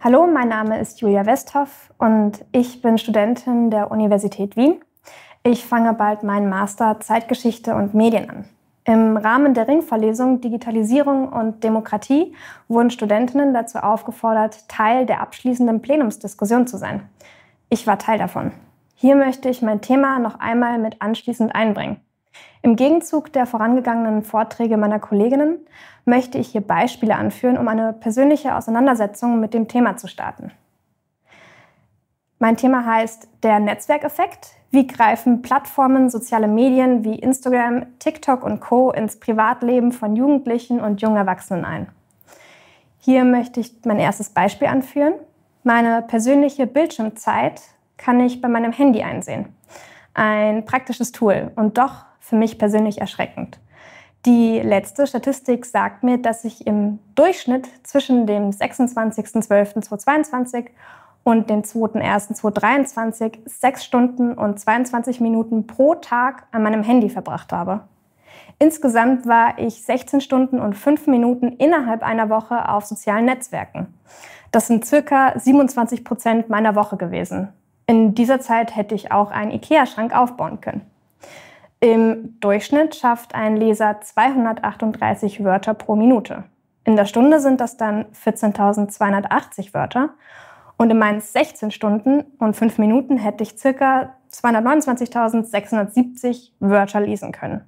Hallo, mein Name ist Julia Westhoff und ich bin Studentin der Universität Wien. Ich fange bald meinen Master Zeitgeschichte und Medien an. Im Rahmen der Ringverlesung Digitalisierung und Demokratie wurden Studentinnen dazu aufgefordert, Teil der abschließenden Plenumsdiskussion zu sein. Ich war Teil davon. Hier möchte ich mein Thema noch einmal mit anschließend einbringen. Im Gegenzug der vorangegangenen Vorträge meiner Kolleginnen möchte ich hier Beispiele anführen, um eine persönliche Auseinandersetzung mit dem Thema zu starten. Mein Thema heißt der Netzwerkeffekt. Wie greifen Plattformen, soziale Medien wie Instagram, TikTok und Co ins Privatleben von Jugendlichen und jungen Erwachsenen ein? Hier möchte ich mein erstes Beispiel anführen. Meine persönliche Bildschirmzeit kann ich bei meinem Handy einsehen. Ein praktisches Tool und doch für mich persönlich erschreckend. Die letzte Statistik sagt mir, dass ich im Durchschnitt zwischen dem 26.12.2022 und dem 2.1.2023 sechs Stunden und 22 Minuten pro Tag an meinem Handy verbracht habe. Insgesamt war ich 16 Stunden und 5 Minuten innerhalb einer Woche auf sozialen Netzwerken. Das sind circa 27 Prozent meiner Woche gewesen. In dieser Zeit hätte ich auch einen IKEA-Schrank aufbauen können. Im Durchschnitt schafft ein Leser 238 Wörter pro Minute. In der Stunde sind das dann 14.280 Wörter. Und in meinen 16 Stunden und 5 Minuten hätte ich circa 229.670 Wörter lesen können.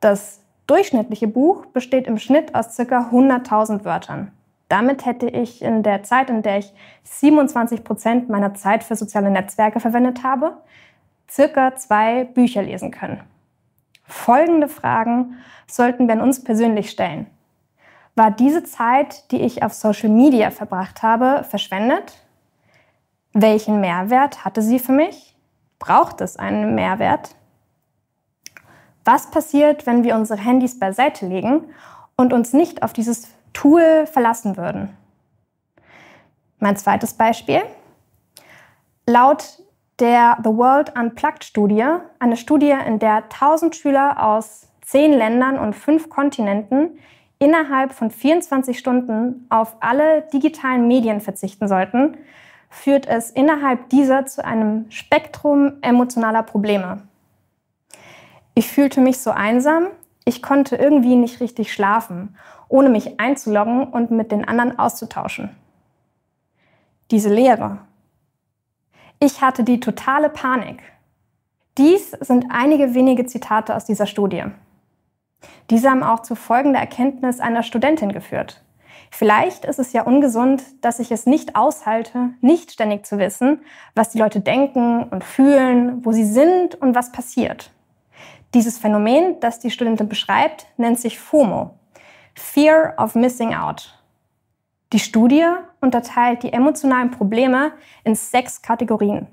Das durchschnittliche Buch besteht im Schnitt aus circa 100.000 Wörtern. Damit hätte ich in der Zeit, in der ich 27 Prozent meiner Zeit für soziale Netzwerke verwendet habe, circa zwei Bücher lesen können. Folgende Fragen sollten wir uns persönlich stellen. War diese Zeit, die ich auf Social Media verbracht habe, verschwendet? Welchen Mehrwert hatte sie für mich? Braucht es einen Mehrwert? Was passiert, wenn wir unsere Handys beiseite legen und uns nicht auf dieses Tool verlassen würden? Mein zweites Beispiel. Laut der The World Unplugged Studie, eine Studie, in der 1000 Schüler aus zehn Ländern und fünf Kontinenten innerhalb von 24 Stunden auf alle digitalen Medien verzichten sollten, führt es innerhalb dieser zu einem Spektrum emotionaler Probleme. Ich fühlte mich so einsam, ich konnte irgendwie nicht richtig schlafen, ohne mich einzuloggen und mit den anderen auszutauschen. Diese Lehre, ich hatte die totale Panik. Dies sind einige wenige Zitate aus dieser Studie. Diese haben auch zu folgender Erkenntnis einer Studentin geführt. Vielleicht ist es ja ungesund, dass ich es nicht aushalte, nicht ständig zu wissen, was die Leute denken und fühlen, wo sie sind und was passiert. Dieses Phänomen, das die Studentin beschreibt, nennt sich FOMO, Fear of Missing Out. Die Studie unterteilt die emotionalen Probleme in sechs Kategorien.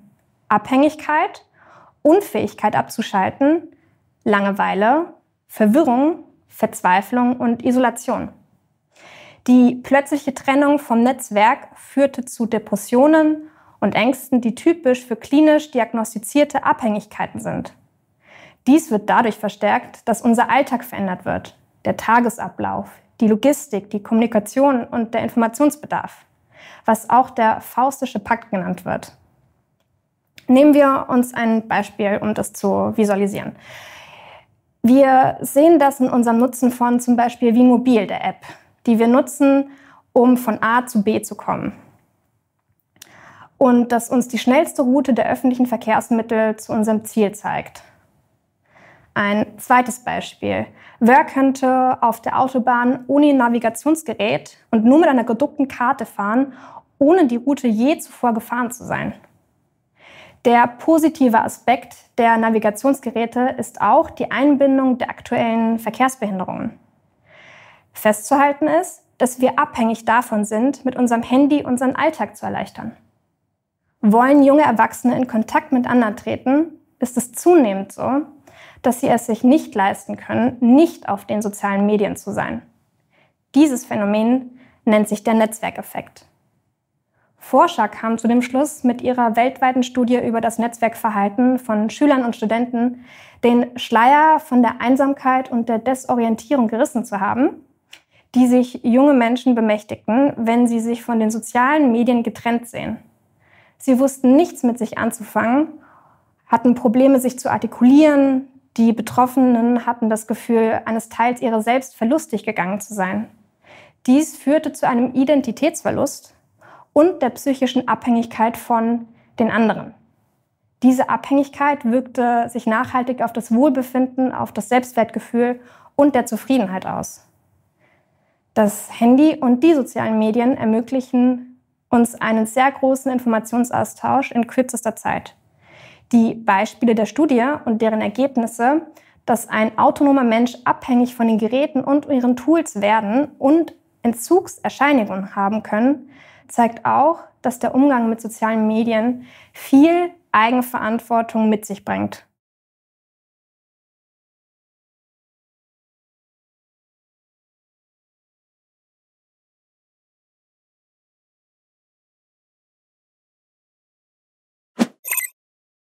Abhängigkeit, Unfähigkeit abzuschalten, Langeweile, Verwirrung, Verzweiflung und Isolation. Die plötzliche Trennung vom Netzwerk führte zu Depressionen und Ängsten, die typisch für klinisch diagnostizierte Abhängigkeiten sind. Dies wird dadurch verstärkt, dass unser Alltag verändert wird, der Tagesablauf, die Logistik, die Kommunikation und der Informationsbedarf, was auch der Faustische Pakt genannt wird. Nehmen wir uns ein Beispiel, um das zu visualisieren. Wir sehen das in unserem Nutzen von zum Beispiel Wiemobil, der App, die wir nutzen, um von A zu B zu kommen. Und dass uns die schnellste Route der öffentlichen Verkehrsmittel zu unserem Ziel zeigt. Ein zweites Beispiel. Wer könnte auf der Autobahn ohne Navigationsgerät und nur mit einer gedruckten Karte fahren, ohne die Route je zuvor gefahren zu sein? Der positive Aspekt der Navigationsgeräte ist auch die Einbindung der aktuellen Verkehrsbehinderungen. Festzuhalten ist, dass wir abhängig davon sind, mit unserem Handy unseren Alltag zu erleichtern. Wollen junge Erwachsene in Kontakt mit anderen treten, ist es zunehmend so, dass sie es sich nicht leisten können, nicht auf den sozialen Medien zu sein. Dieses Phänomen nennt sich der Netzwerkeffekt. Forscher kamen zu dem Schluss mit ihrer weltweiten Studie über das Netzwerkverhalten von Schülern und Studenten, den Schleier von der Einsamkeit und der Desorientierung gerissen zu haben, die sich junge Menschen bemächtigten, wenn sie sich von den sozialen Medien getrennt sehen. Sie wussten nichts mit sich anzufangen, hatten Probleme, sich zu artikulieren, die Betroffenen hatten das Gefühl, eines Teils ihrer selbst verlustig gegangen zu sein. Dies führte zu einem Identitätsverlust und der psychischen Abhängigkeit von den anderen. Diese Abhängigkeit wirkte sich nachhaltig auf das Wohlbefinden, auf das Selbstwertgefühl und der Zufriedenheit aus. Das Handy und die sozialen Medien ermöglichen uns einen sehr großen Informationsaustausch in kürzester Zeit die Beispiele der Studie und deren Ergebnisse, dass ein autonomer Mensch abhängig von den Geräten und ihren Tools werden und Entzugserscheinungen haben können, zeigt auch, dass der Umgang mit sozialen Medien viel Eigenverantwortung mit sich bringt.